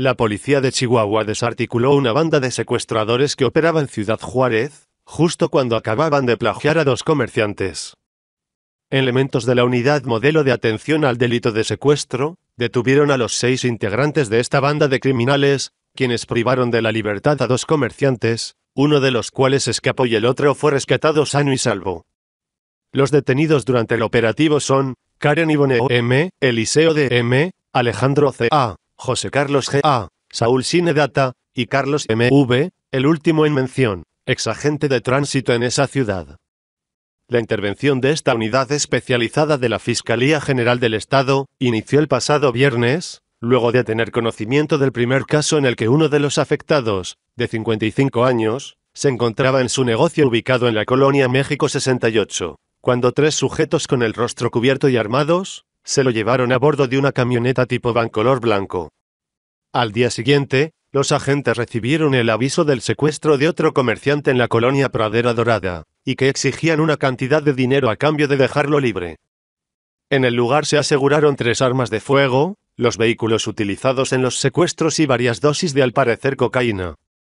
La policía de Chihuahua desarticuló una banda de secuestradores que operaba en Ciudad Juárez, justo cuando acababan de plagiar a dos comerciantes. Elementos de la unidad modelo de atención al delito de secuestro, detuvieron a los seis integrantes de esta banda de criminales, quienes privaron de la libertad a dos comerciantes, uno de los cuales escapó y el otro fue rescatado sano y salvo. Los detenidos durante el operativo son Karen Ivone M, Eliseo D. M, Alejandro C. A. José Carlos G. Saúl Sinedata, y Carlos M.V., el último en mención, ex agente de tránsito en esa ciudad. La intervención de esta unidad especializada de la Fiscalía General del Estado inició el pasado viernes, luego de tener conocimiento del primer caso en el que uno de los afectados, de 55 años, se encontraba en su negocio ubicado en la colonia México 68, cuando tres sujetos con el rostro cubierto y armados, se lo llevaron a bordo de una camioneta tipo van color blanco. Al día siguiente, los agentes recibieron el aviso del secuestro de otro comerciante en la colonia Pradera Dorada, y que exigían una cantidad de dinero a cambio de dejarlo libre. En el lugar se aseguraron tres armas de fuego, los vehículos utilizados en los secuestros y varias dosis de al parecer cocaína.